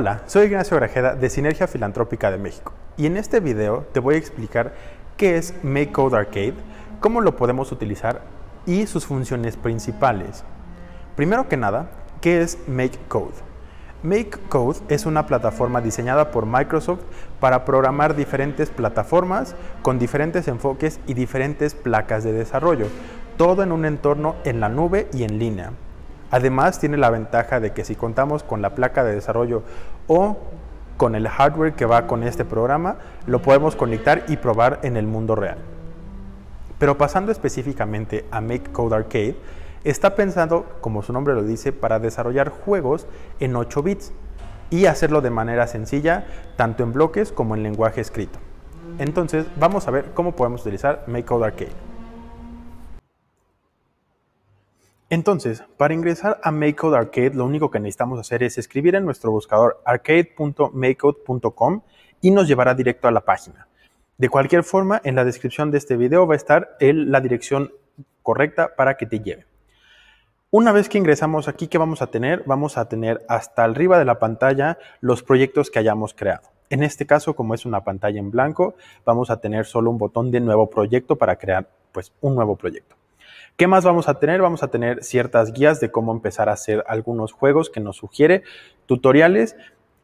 Hola, soy Ignacio Grajeda de Sinergia Filantrópica de México y en este video te voy a explicar qué es MakeCode Arcade, cómo lo podemos utilizar y sus funciones principales. Primero que nada, ¿qué es MakeCode? MakeCode es una plataforma diseñada por Microsoft para programar diferentes plataformas con diferentes enfoques y diferentes placas de desarrollo, todo en un entorno en la nube y en línea. Además, tiene la ventaja de que si contamos con la placa de desarrollo o con el hardware que va con este programa, lo podemos conectar y probar en el mundo real. Pero pasando específicamente a Make Code Arcade, está pensado, como su nombre lo dice, para desarrollar juegos en 8 bits y hacerlo de manera sencilla, tanto en bloques como en lenguaje escrito. Entonces, vamos a ver cómo podemos utilizar Make Code Arcade. Entonces, para ingresar a MakeCode Arcade, lo único que necesitamos hacer es escribir en nuestro buscador arcade.makecode.com y nos llevará directo a la página. De cualquier forma, en la descripción de este video va a estar la dirección correcta para que te lleve. Una vez que ingresamos aquí, ¿qué vamos a tener? Vamos a tener hasta arriba de la pantalla los proyectos que hayamos creado. En este caso, como es una pantalla en blanco, vamos a tener solo un botón de nuevo proyecto para crear pues, un nuevo proyecto. ¿Qué más vamos a tener? Vamos a tener ciertas guías de cómo empezar a hacer algunos juegos que nos sugiere, tutoriales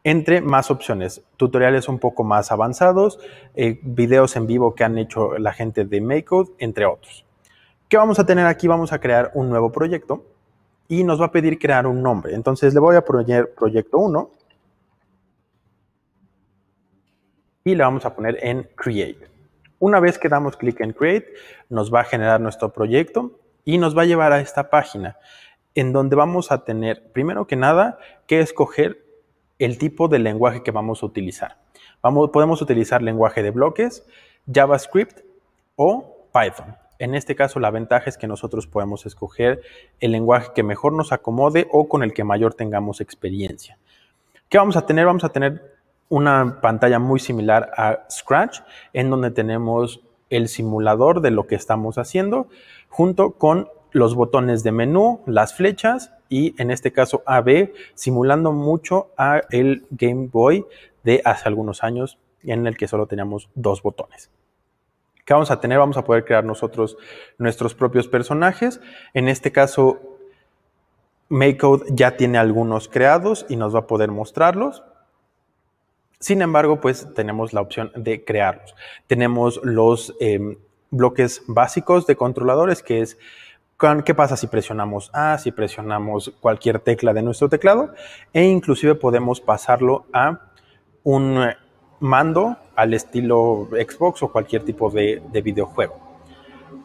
entre más opciones, tutoriales un poco más avanzados, eh, videos en vivo que han hecho la gente de MakeCode, entre otros. ¿Qué vamos a tener aquí? Vamos a crear un nuevo proyecto y nos va a pedir crear un nombre. Entonces le voy a poner proyecto 1 y le vamos a poner en Create. Una vez que damos clic en Create, nos va a generar nuestro proyecto y nos va a llevar a esta página en donde vamos a tener, primero que nada, que escoger el tipo de lenguaje que vamos a utilizar. Vamos, podemos utilizar lenguaje de bloques, JavaScript o Python. En este caso, la ventaja es que nosotros podemos escoger el lenguaje que mejor nos acomode o con el que mayor tengamos experiencia. ¿Qué vamos a tener? Vamos a tener una pantalla muy similar a Scratch, en donde tenemos el simulador de lo que estamos haciendo, junto con los botones de menú, las flechas y en este caso AB, simulando mucho a el Game Boy de hace algunos años en el que solo teníamos dos botones. ¿Qué vamos a tener? Vamos a poder crear nosotros nuestros propios personajes. En este caso, MakeCode ya tiene algunos creados y nos va a poder mostrarlos. Sin embargo, pues tenemos la opción de crearlos. Tenemos los em, bloques básicos de controladores, que es ¿Qué pasa si presionamos A, si presionamos cualquier tecla de nuestro teclado? E inclusive podemos pasarlo a un mando al estilo Xbox o cualquier tipo de, de videojuego.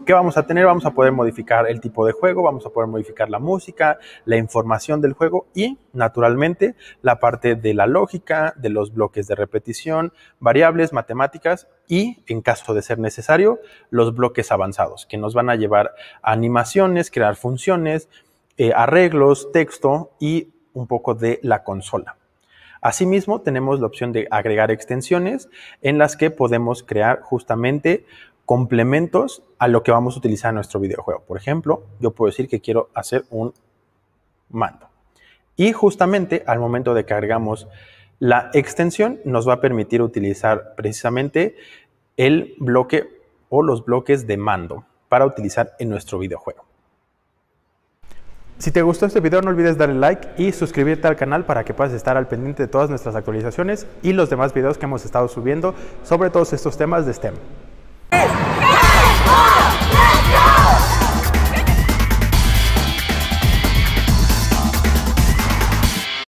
¿Qué vamos a tener? Vamos a poder modificar el tipo de juego, vamos a poder modificar la música, la información del juego y, naturalmente, la parte de la lógica, de los bloques de repetición, variables, matemáticas y, en caso de ser necesario, los bloques avanzados, que nos van a llevar a animaciones, crear funciones, eh, arreglos, texto y un poco de la consola. Asimismo, tenemos la opción de agregar extensiones en las que podemos crear justamente complementos a lo que vamos a utilizar en nuestro videojuego. Por ejemplo, yo puedo decir que quiero hacer un mando. Y justamente al momento de cargamos la extensión, nos va a permitir utilizar precisamente el bloque o los bloques de mando para utilizar en nuestro videojuego. Si te gustó este video no olvides darle like y suscribirte al canal para que puedas estar al pendiente de todas nuestras actualizaciones y los demás videos que hemos estado subiendo sobre todos estos temas de STEM.